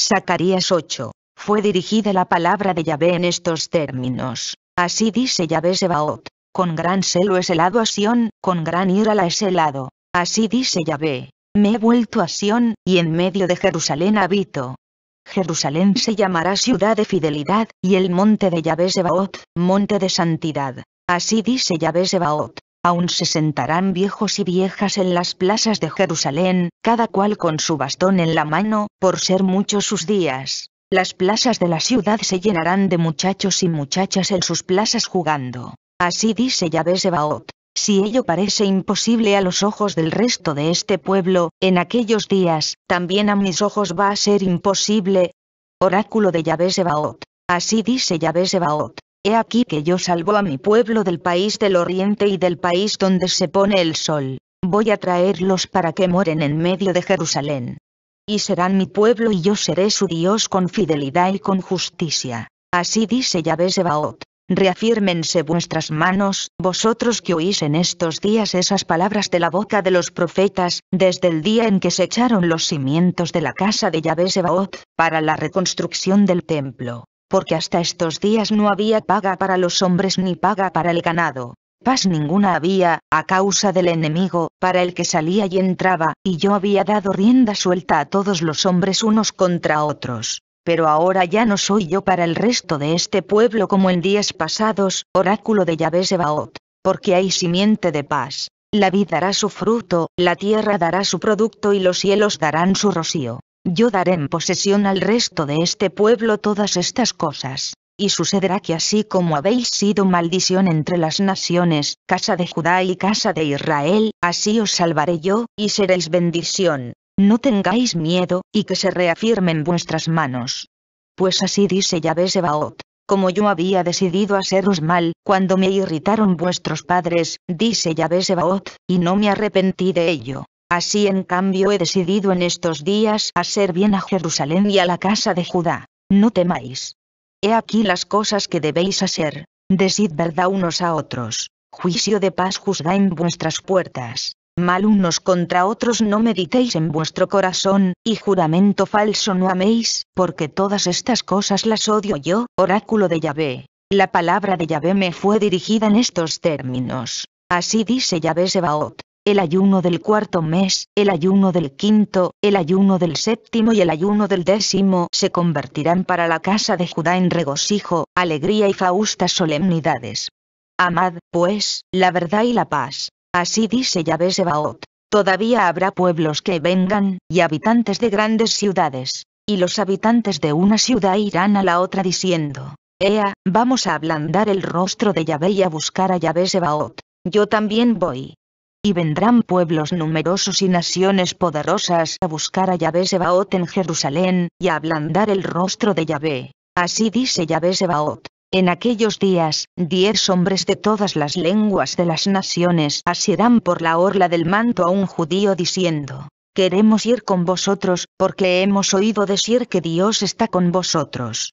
Zacarías 8. Fue dirigida la palabra de Yahvé en estos términos. Así dice Yahvé Sebaot. Con gran celo es helado a Sión, con gran ira la es helado. Así dice Yahvé. Me he vuelto a Sión, y en medio de Jerusalén habito. Jerusalén se llamará ciudad de fidelidad, y el monte de Yahvé Sebaot, monte de santidad. Así dice Yahvé Sebaot aún se sentarán viejos y viejas en las plazas de Jerusalén, cada cual con su bastón en la mano, por ser muchos sus días. Las plazas de la ciudad se llenarán de muchachos y muchachas en sus plazas jugando. Así dice Yahvé Sebaot. Si ello parece imposible a los ojos del resto de este pueblo, en aquellos días, también a mis ojos va a ser imposible. Oráculo de Yahvé Sebaot. Así dice Yahvé Sebaot. He aquí que yo salvo a mi pueblo del país del oriente y del país donde se pone el sol, voy a traerlos para que moren en medio de Jerusalén. Y serán mi pueblo y yo seré su Dios con fidelidad y con justicia. Así dice Yahvé Sebaot. Reafírmense vuestras manos, vosotros que oís en estos días esas palabras de la boca de los profetas, desde el día en que se echaron los cimientos de la casa de Yahvé Sebaot, para la reconstrucción del templo porque hasta estos días no había paga para los hombres ni paga para el ganado. Paz ninguna había, a causa del enemigo, para el que salía y entraba, y yo había dado rienda suelta a todos los hombres unos contra otros. Pero ahora ya no soy yo para el resto de este pueblo como en días pasados, oráculo de Yahvé Sebaot, porque hay simiente de paz. La vid dará su fruto, la tierra dará su producto y los cielos darán su rocío. Yo daré en posesión al resto de este pueblo todas estas cosas. Y sucederá que así como habéis sido maldición entre las naciones, casa de Judá y casa de Israel, así os salvaré yo, y seréis bendición. No tengáis miedo, y que se reafirmen vuestras manos. Pues así dice Yahvé Sebaot como yo había decidido haceros mal, cuando me irritaron vuestros padres, dice Yahvé Sebaot, y no me arrepentí de ello. Así en cambio he decidido en estos días hacer bien a Jerusalén y a la casa de Judá. No temáis. He aquí las cosas que debéis hacer. Decid verdad unos a otros. Juicio de paz juzga en vuestras puertas. Mal unos contra otros no meditéis en vuestro corazón, y juramento falso no améis, porque todas estas cosas las odio yo, oráculo de Yahvé. La palabra de Yahvé me fue dirigida en estos términos. Así dice Yahvé Sebaot, el ayuno del cuarto mes, el ayuno del quinto, el ayuno del séptimo y el ayuno del décimo se convertirán para la casa de Judá en regocijo, alegría y faustas solemnidades. Amad, pues, la verdad y la paz. Así dice Yahvé Sebaot. Todavía habrá pueblos que vengan, y habitantes de grandes ciudades. Y los habitantes de una ciudad irán a la otra diciendo, Ea, vamos a ablandar el rostro de Yahvé y a buscar a Yahvé Sebaot. Yo también voy y vendrán pueblos numerosos y naciones poderosas a buscar a Yahvé Sebaot en Jerusalén, y a ablandar el rostro de Yahvé. Así dice Yahvé Sebaot. En aquellos días, diez hombres de todas las lenguas de las naciones asirán por la orla del manto a un judío diciendo, Queremos ir con vosotros, porque hemos oído decir que Dios está con vosotros.